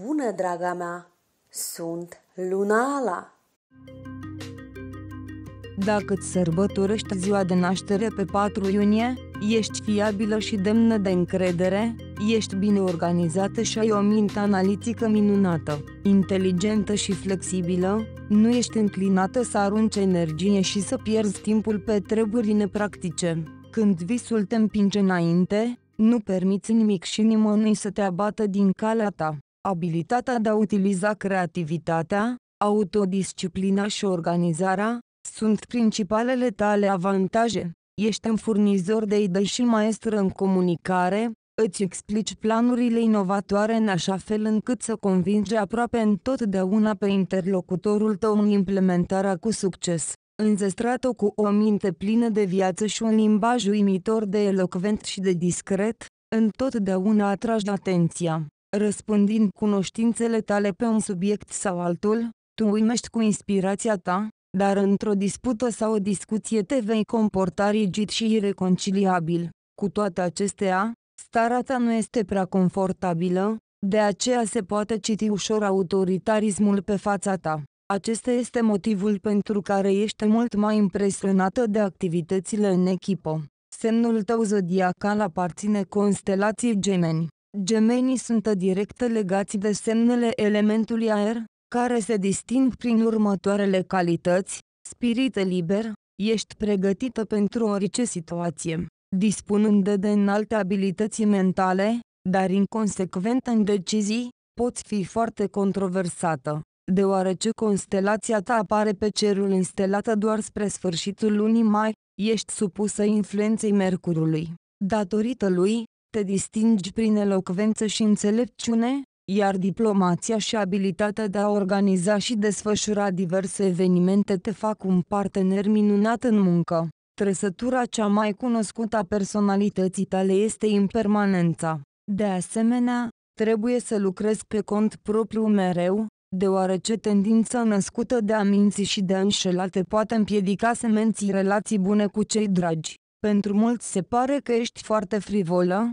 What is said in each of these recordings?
Bună, draga mea! Sunt Lunala! Dacă îți sărbătorești ziua de naștere pe 4 iunie, ești fiabilă și demnă de încredere, ești bine organizată și ai o minte analitică minunată, inteligentă și flexibilă, nu ești înclinată să arunci energie și să pierzi timpul pe treburi nepractice. Când visul te împinge înainte, nu permiți nimic și nimănui să te abată din calea ta abilitatea de a utiliza creativitatea, autodisciplina și organizarea, sunt principalele tale avantaje. Ești un furnizor de idei și maestru în comunicare, îți explici planurile inovatoare în așa fel încât să convingi aproape întotdeauna pe interlocutorul tău în implementarea cu succes. Înzestrat-o cu o minte plină de viață și un limbaj uimitor de elocvent și de discret, întotdeauna atragi atenția răspândind cunoștințele tale pe un subiect sau altul, tu uimești cu inspirația ta, dar într-o dispută sau o discuție te vei comporta rigid și ireconciliabil. Cu toate acestea, starea ta nu este prea confortabilă, de aceea se poate citi ușor autoritarismul pe fața ta. Acesta este motivul pentru care ești mult mai impresionată de activitățile în echipă. Semnul tău zodiacal aparține constelației gemeni. Gemenii sunt direct legați de semnele elementului aer, care se disting prin următoarele calități, spirit liber, ești pregătită pentru orice situație, dispunând de înalte abilități mentale, dar inconsecventă în decizii, poți fi foarte controversată, deoarece constelația ta apare pe cerul înstelată doar spre sfârșitul lunii mai, ești supusă influenței Mercurului. Datorită lui, te distingi prin elocvență și înțelepciune, iar diplomația și abilitatea de a organiza și desfășura diverse evenimente te fac un partener minunat în muncă. Trăsătura cea mai cunoscută a personalității tale este impermanența. De asemenea, trebuie să lucrezi pe cont propriu mereu, deoarece tendința născută de a minți și de a înșela te poate împiedica să menții relații bune cu cei dragi. Pentru mulți se pare că ești foarte frivolă,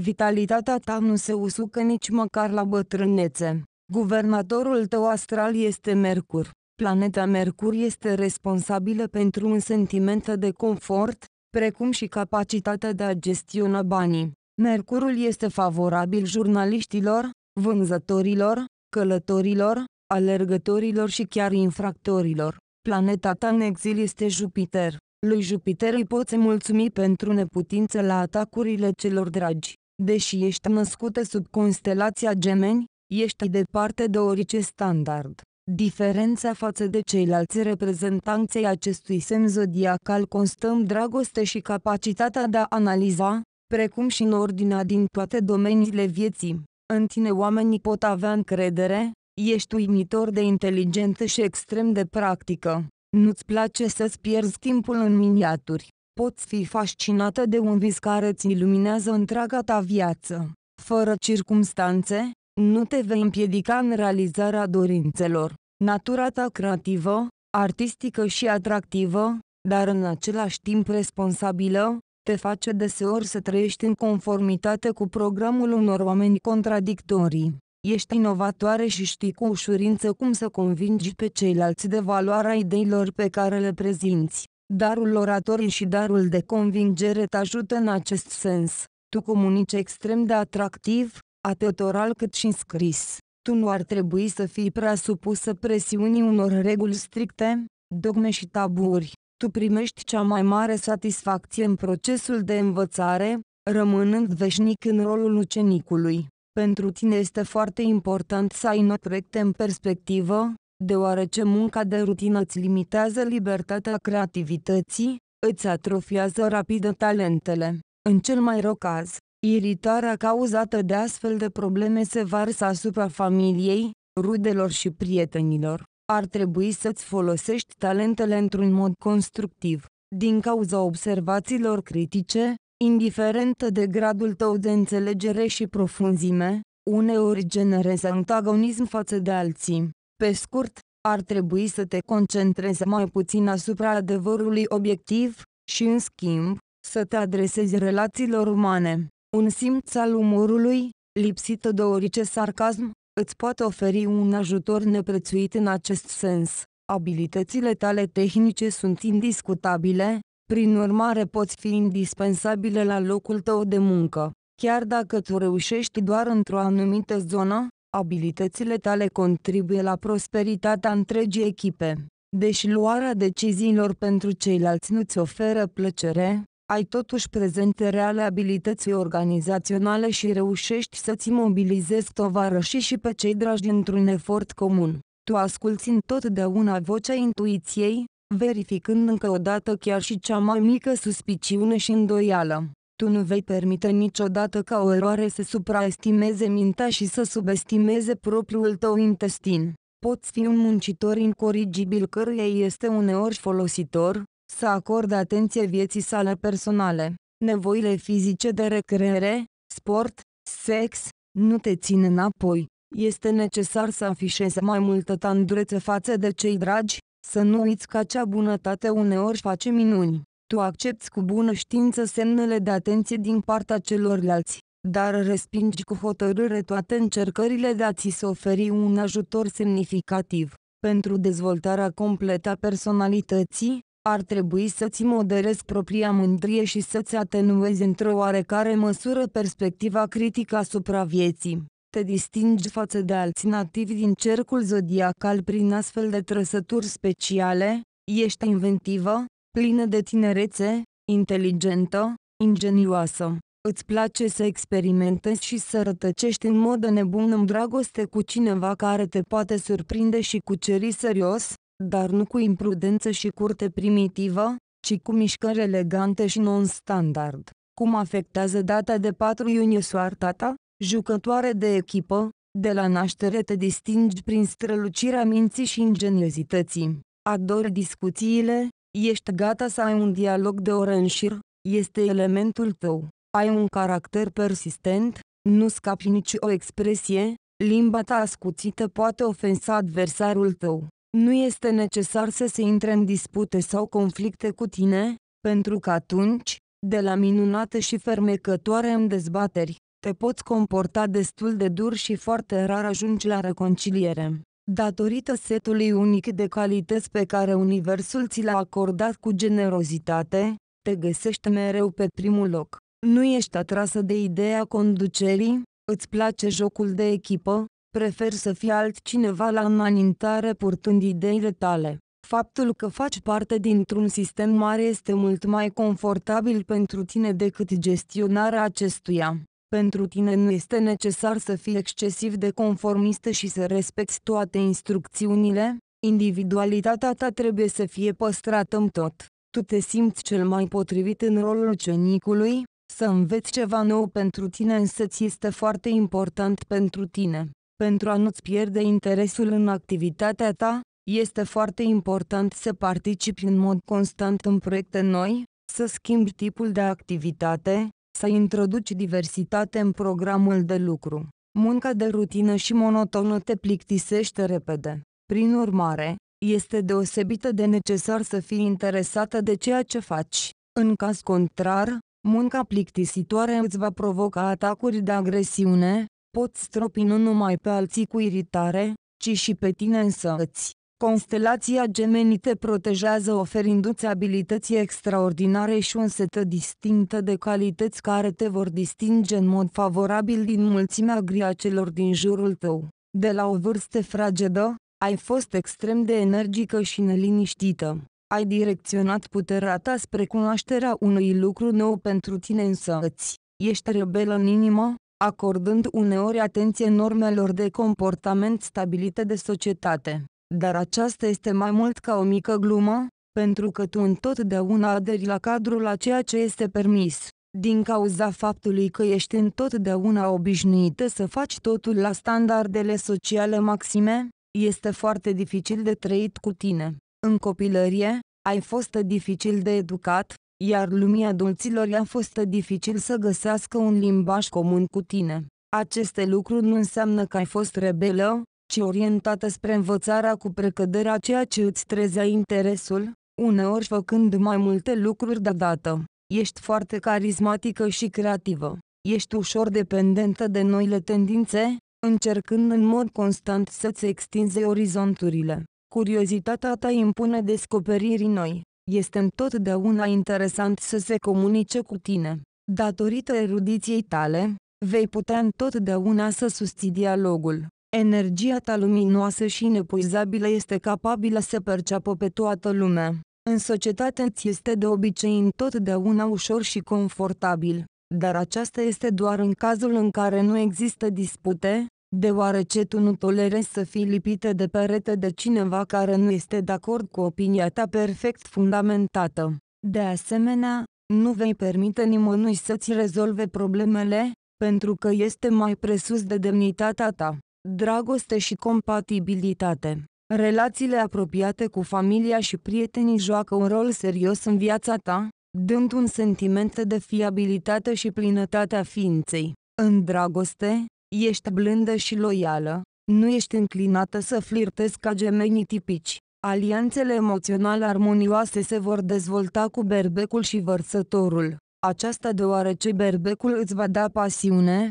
Vitalitatea ta nu se usucă nici măcar la bătrânețe. Guvernatorul tău astral este Mercur. Planeta Mercur este responsabilă pentru un sentiment de confort, precum și capacitatea de a gestiona banii. Mercurul este favorabil jurnaliștilor, vânzătorilor, călătorilor, alergătorilor și chiar infractorilor. Planeta ta în exil este Jupiter. Lui Jupiter îi poți mulțumi pentru neputință la atacurile celor dragi. Deși ești născută sub constelația gemeni, ești departe de orice standard. Diferența față de ceilalți reprezentanței acestui semn zodiacal constă în dragoste și capacitatea de a analiza, precum și în ordinea din toate domeniile vieții. În tine oamenii pot avea încredere, ești uimitor de inteligentă și extrem de practică. Nu-ți place să-ți pierzi timpul în miniaturi poți fi fascinată de un vis care îți iluminează întreaga ta viață. Fără circumstanțe, nu te vei împiedica în realizarea dorințelor. Natura ta creativă, artistică și atractivă, dar în același timp responsabilă, te face deseori să trăiești în conformitate cu programul unor oameni contradictorii. Ești inovatoare și știi cu ușurință cum să convingi pe ceilalți de valoarea ideilor pe care le prezinți. Darul oratorii și darul de convingere te ajută în acest sens. Tu comunici extrem de atractiv, atât oral cât și scris. Tu nu ar trebui să fii prea supusă presiunii unor reguli stricte, dogme și taburi. Tu primești cea mai mare satisfacție în procesul de învățare, rămânând veșnic în rolul ucenicului. Pentru tine este foarte important să ai note recte în perspectivă, deoarece munca de rutină îți limitează libertatea creativității, îți atrofiază rapid talentele. În cel mai rău caz, iritarea cauzată de astfel de probleme se varsă asupra familiei, rudelor și prietenilor. Ar trebui să-ți folosești talentele într-un mod constructiv. Din cauza observațiilor critice, indiferent de gradul tău de înțelegere și profunzime, uneori generezi antagonism față de alții. Pe scurt, ar trebui să te concentrezi mai puțin asupra adevărului obiectiv, și în schimb, să te adresezi relațiilor umane. Un simț al umorului, lipsită de orice sarcasm, îți poate oferi un ajutor neprețuit în acest sens. Abilitățile tale tehnice sunt indiscutabile, prin urmare poți fi indispensabile la locul tău de muncă. Chiar dacă tu reușești doar într-o anumită zonă, abilitățile tale contribuie la prosperitatea întregii echipe. Deși luarea deciziilor pentru ceilalți nu ți oferă plăcere, ai totuși prezente reale abilități organizaționale și reușești să-ți mobilizezi tovarășii și pe cei dragi într-un efort comun. Tu asculți întotdeauna vocea intuiției, verificând încă o dată chiar și cea mai mică suspiciune și îndoială. Tu nu vei permite niciodată ca o eroare să supraestimeze mintea și să subestimeze propriul tău intestin. Poți fi un muncitor incorrigibil căruia este uneori folositor, să acorde atenție vieții sale personale. Nevoile fizice de recreere, sport, sex, nu te țin înapoi. Este necesar să afișezi mai multă tandrețe față de cei dragi, să nu uiți că acea bunătate uneori face minuni. Tu accepti cu bună știință semnele de atenție din partea celorlalți, dar respingi cu hotărâre toate încercările de a-ți se oferi un ajutor semnificativ. Pentru dezvoltarea completă a personalității, ar trebui să-ți moderezi propria mândrie și să-ți atenuezi într-o oarecare măsură perspectiva critică asupra vieții. Te distingi față de alți nativi din cercul zodiacal prin astfel de trăsături speciale, ești inventivă, plină de tinerețe, inteligentă, ingenioasă. Îți place să experimentezi și să rătăcești în mod nebun în dragoste cu cineva care te poate surprinde și cuceri serios, dar nu cu imprudență și curte primitivă, ci cu mișcări elegante și non-standard. Cum afectează data de 4 iunie soarta ta? Jucătoare de echipă, de la naștere te distingi prin strălucirea minții și ingeniozității. Ador discuțiile, Ești gata să ai un dialog de oră în șir? Este elementul tău. Ai un caracter persistent, nu scapi nici o expresie, limba ta ascuțită poate ofensa adversarul tău. Nu este necesar să se intre în dispute sau conflicte cu tine, pentru că atunci, de la minunate și fermecătoare în dezbateri, te poți comporta destul de dur și foarte rar ajungi la reconciliere datorită setului unic de calități pe care Universul ți l-a acordat cu generozitate, te găsești mereu pe primul loc. Nu ești atrasă de ideea conducerii, îți place jocul de echipă, preferi să fii altcineva la înaintare purtând ideile tale. Faptul că faci parte dintr-un sistem mare este mult mai confortabil pentru tine decât gestionarea acestuia. Pentru tine nu este necesar să fii excesiv de conformistă și să respecti toate instrucțiunile, individualitatea ta trebuie să fie păstrată în tot. Tu te simți cel mai potrivit în rolul cenicului, să înveți ceva nou pentru tine însă ți este foarte important pentru tine. Pentru a nu-ți pierde interesul în activitatea ta, este foarte important să participi în mod constant în proiecte noi, să schimbi tipul de activitate, să introduci diversitate în programul de lucru. Munca de rutină și monotonă te plictisește repede. Prin urmare, este deosebită de necesar să fii interesată de ceea ce faci. În caz contrar, munca plictisitoare îți va provoca atacuri de agresiune, poți stropi nu numai pe alții cu iritare, ci și pe tine însăți. Constelația Gemeni te protejează oferindu-ți abilități extraordinare și un setă distinctă de calități care te vor distinge în mod favorabil din mulțimea gri celor din jurul tău. De la o vârstă fragedă, ai fost extrem de energică și neliniștită. Ai direcționat puterea ta spre cunoașterea unui lucru nou pentru tine însăți. Ești rebelă în inimă, acordând uneori atenție normelor de comportament stabilite de societate dar aceasta este mai mult ca o mică glumă, pentru că tu întotdeauna aderi la cadrul la ceea ce este permis, din cauza faptului că ești întotdeauna obișnuită să faci totul la standardele sociale maxime, este foarte dificil de trăit cu tine. În copilărie, ai fost dificil de educat, iar lumii adulților i-a fost dificil să găsească un limbaj comun cu tine. Aceste lucruri nu înseamnă că ai fost rebelă, ci orientată spre învățarea cu precăderea ceea ce îți trezea interesul, uneori făcând mai multe lucruri deodată. Ești foarte carismatică și creativă. Ești ușor dependentă de noile tendințe, încercând în mod constant să-ți extinzi orizonturile. Curiozitatea ta impune descoperiri noi. Este întotdeauna interesant să se comunice cu tine. Datorită erudiției tale, vei putea întotdeauna să susții dialogul. Energia ta luminoasă și inepuizabilă este capabilă să perceapă pe toată lumea. În societate îți este de obicei întotdeauna ușor și confortabil, dar aceasta este doar în cazul în care nu există dispute, deoarece tu nu tolerezi să fii lipită de perete de cineva care nu este de acord cu opinia ta perfect fundamentată. De asemenea, nu vei permite nimănui să-ți rezolve problemele, pentru că este mai presus de demnitatea ta dragoste și compatibilitate. Relațiile apropiate cu familia și prietenii joacă un rol serios în viața ta, dând un sentiment de fiabilitate și plinătatea ființei. În dragoste, ești blândă și loială, nu ești înclinată să flirtezi ca gemenii tipici. Alianțele emoționale armonioase se vor dezvolta cu berbecul și vărsătorul. Aceasta deoarece berbecul îți va da pasiune,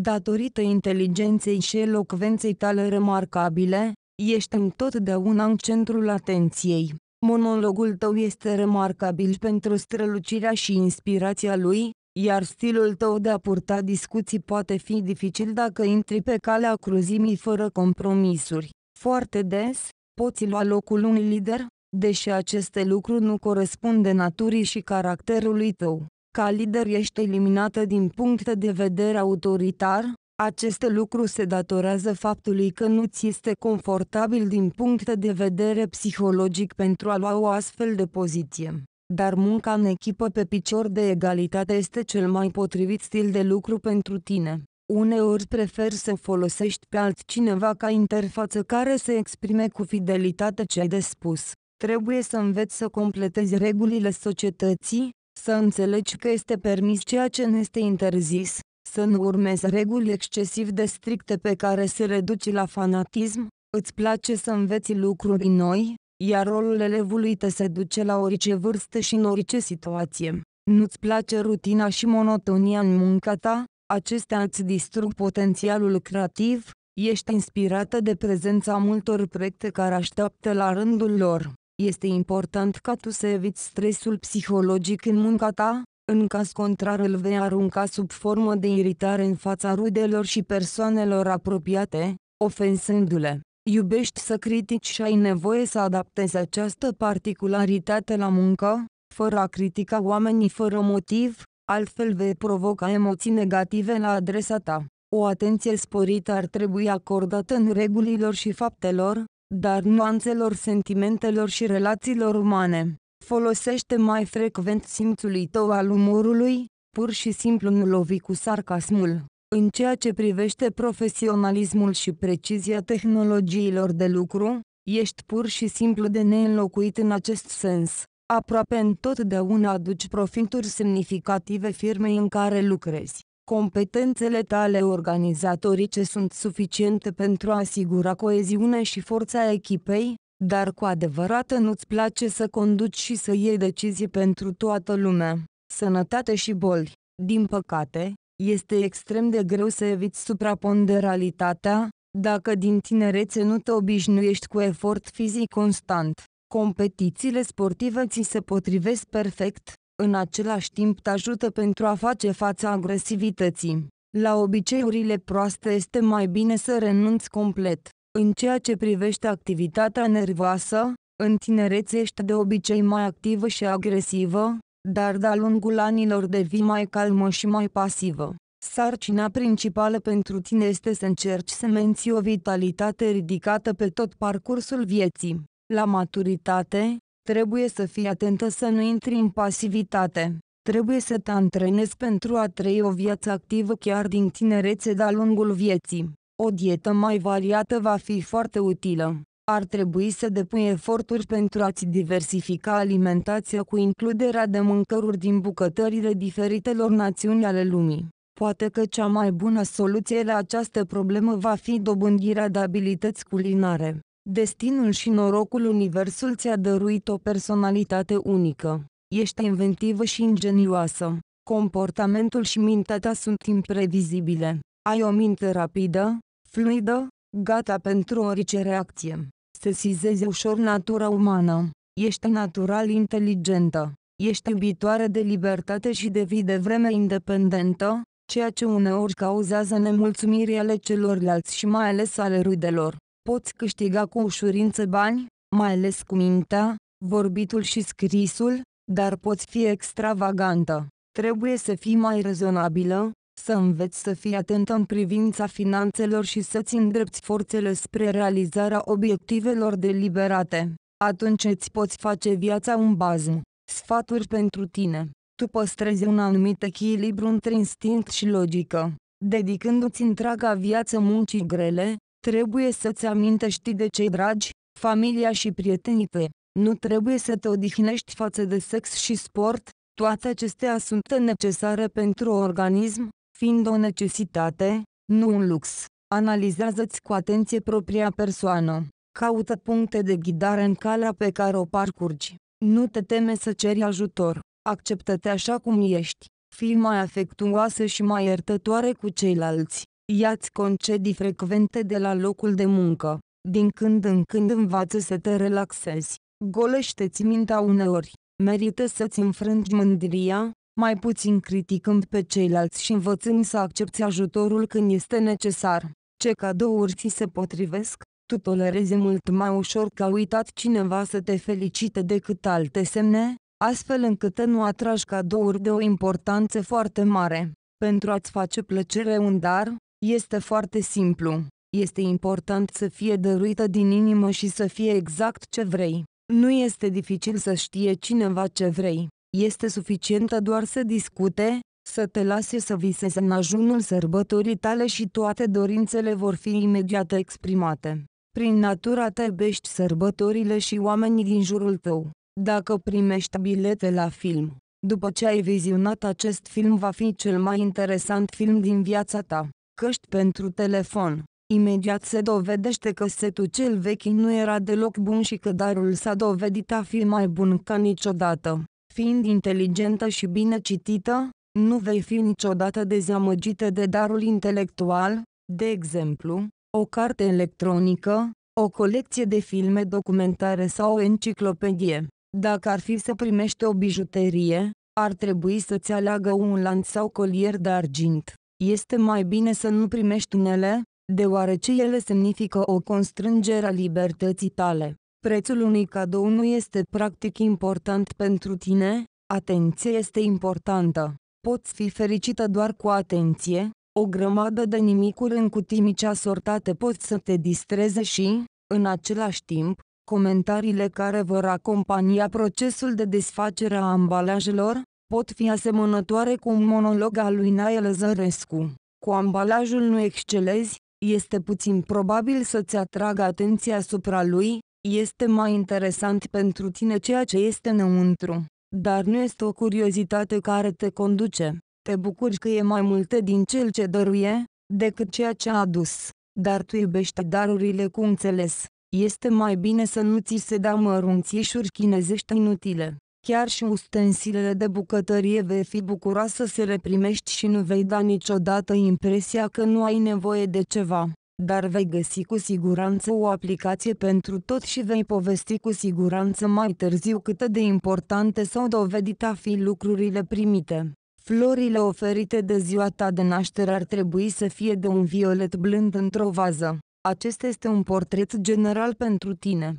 Datorită inteligenței și elocvenței tale remarcabile, ești întotdeauna în centrul atenției. Monologul tău este remarcabil pentru strălucirea și inspirația lui, iar stilul tău de a purta discuții poate fi dificil dacă intri pe calea cruzimii fără compromisuri. Foarte des, poți lua locul unui lider, deși aceste lucruri nu corespund de naturii și caracterului tău ca lider ești eliminată din punct de vedere autoritar, acest lucru se datorează faptului că nu ți este confortabil din punct de vedere psihologic pentru a lua o astfel de poziție. Dar munca în echipă pe picior de egalitate este cel mai potrivit stil de lucru pentru tine. Uneori preferi să folosești pe altcineva ca interfață care să exprime cu fidelitate ce ai de spus. Trebuie să înveți să completezi regulile societății, să înțelegi că este permis ceea ce nu este interzis, să nu urmezi reguli excesiv de stricte pe care se reduci la fanatism, îți place să înveți lucruri noi, iar rolul elevului te seduce la orice vârstă și în orice situație. Nu-ți place rutina și monotonia în munca ta, acestea îți distrug potențialul creativ, ești inspirată de prezența multor proiecte care așteaptă la rândul lor. Este important ca tu să eviți stresul psihologic în munca ta, în caz contrar îl vei arunca sub formă de iritare în fața rudelor și persoanelor apropiate, ofensându-le. Iubești să critici și ai nevoie să adaptezi această particularitate la muncă, fără a critica oamenii fără motiv, altfel vei provoca emoții negative la adresa ta. O atenție sporită ar trebui acordată în regulilor și faptelor, dar nuanțelor sentimentelor și relațiilor umane. Folosește mai frecvent simțului tău al umorului, pur și simplu nu lovi cu sarcasmul. În ceea ce privește profesionalismul și precizia tehnologiilor de lucru, ești pur și simplu de neînlocuit în acest sens. Aproape întotdeauna aduci profituri semnificative firmei în care lucrezi. Competențele tale organizatorice sunt suficiente pentru a asigura coeziune și forța echipei, dar cu adevărat nu-ți place să conduci și să iei decizii pentru toată lumea. Sănătate și boli. Din păcate, este extrem de greu să eviți supraponderalitatea, dacă din tinerețe nu te obișnuiești cu efort fizic constant. Competițiile sportive ți se potrivesc perfect, în același timp te ajută pentru a face fața agresivității. La obiceiurile proaste este mai bine să renunți complet. În ceea ce privește activitatea nervoasă, în tinerețe ești de obicei mai activă și agresivă, dar de-a lungul anilor devii mai calmă și mai pasivă. Sarcina principală pentru tine este să încerci să menții o vitalitate ridicată pe tot parcursul vieții. La maturitate, Trebuie să fii atentă să nu intri în pasivitate. Trebuie să te antrenezi pentru a trăi o viață activă chiar din tinerețe de-a lungul vieții. O dietă mai variată va fi foarte utilă. Ar trebui să depui eforturi pentru a-ți diversifica alimentația cu includerea de mâncăruri din bucătările diferitelor națiuni ale lumii. Poate că cea mai bună soluție la această problemă va fi dobândirea de abilități culinare. Destinul și norocul universul ți-a dăruit o personalitate unică. Ești inventivă și ingenioasă. Comportamentul și mintea ta sunt imprevizibile. Ai o minte rapidă, fluidă, gata pentru orice reacție. Se Sesizezi ușor natura umană. Ești natural inteligentă. Ești iubitoare de libertate și de vii de vreme independentă, ceea ce uneori cauzează nemulțumirile ale celorlalți și mai ales ale rudelor poți câștiga cu ușurință bani, mai ales cu mintea, vorbitul și scrisul, dar poți fi extravagantă. Trebuie să fii mai rezonabilă, să înveți să fii atentă în privința finanțelor și să-ți îndrepți forțele spre realizarea obiectivelor deliberate. Atunci îți poți face viața un bază. Sfaturi pentru tine. Tu păstrezi un anumit echilibru între instinct și logică, dedicându-ți întreaga viață muncii grele, Trebuie să-ți amintești de cei dragi, familia și prietenii tăi. Nu trebuie să te odihnești față de sex și sport, toate acestea sunt necesare pentru organism, fiind o necesitate, nu un lux. Analizează-ți cu atenție propria persoană. Caută puncte de ghidare în calea pe care o parcurgi. Nu te teme să ceri ajutor. Acceptă-te așa cum ești. Fii mai afectuoasă și mai iertătoare cu ceilalți. Iați concedii frecvente de la locul de muncă. Din când în când învață să te relaxezi. Golește-ți mintea uneori. Merită să-ți înfrângi mândria, mai puțin criticând pe ceilalți și învățând să accepti ajutorul când este necesar. Ce cadouri ți se potrivesc? Tu tolerezi mult mai ușor că a uitat cineva să te felicite decât alte semne, astfel încât nu atragi cadouri de o importanță foarte mare. Pentru a-ți face plăcere un dar, este foarte simplu. Este important să fie dăruită din inimă și să fie exact ce vrei. Nu este dificil să știe cineva ce vrei. Este suficientă doar să discute, să te lase să visezi în ajunul sărbătorii tale și toate dorințele vor fi imediat exprimate. Prin natura te iubești sărbătorile și oamenii din jurul tău. Dacă primești bilete la film, după ce ai vizionat acest film va fi cel mai interesant film din viața ta căști pentru telefon. Imediat se dovedește că setul cel vechi nu era deloc bun și că darul s-a dovedit a fi mai bun ca niciodată. Fiind inteligentă și bine citită, nu vei fi niciodată dezamăgită de darul intelectual, de exemplu, o carte electronică, o colecție de filme documentare sau o enciclopedie. Dacă ar fi să primești o bijuterie, ar trebui să-ți aleagă un lanț sau colier de argint este mai bine să nu primești unele, deoarece ele semnifică o constrângere a libertății tale. Prețul unui cadou nu este practic important pentru tine, atenție este importantă. Poți fi fericită doar cu atenție, o grămadă de nimicuri în cutii mici asortate pot să te distreze și, în același timp, comentariile care vor acompania procesul de desfacere a ambalajelor, pot fi asemănătoare cu un monolog al lui Nael Zărescu. Cu ambalajul nu excelezi, este puțin probabil să-ți atragă atenția asupra lui, este mai interesant pentru tine ceea ce este înăuntru, dar nu este o curiozitate care te conduce. Te bucuri că e mai multe din cel ce dăruie, decât ceea ce a adus, dar tu iubești darurile cu înțeles. Este mai bine să nu ți se dea mărunțișuri chinezești inutile. Chiar și ustensilele de bucătărie vei fi bucura să se reprimești și nu vei da niciodată impresia că nu ai nevoie de ceva dar vei găsi cu siguranță o aplicație pentru tot și vei povesti cu siguranță mai târziu cât de importante s-au dovedit a fi lucrurile primite. Florile oferite de ziua ta de naștere ar trebui să fie de un violet blând într-o vază. Acesta este un portret general pentru tine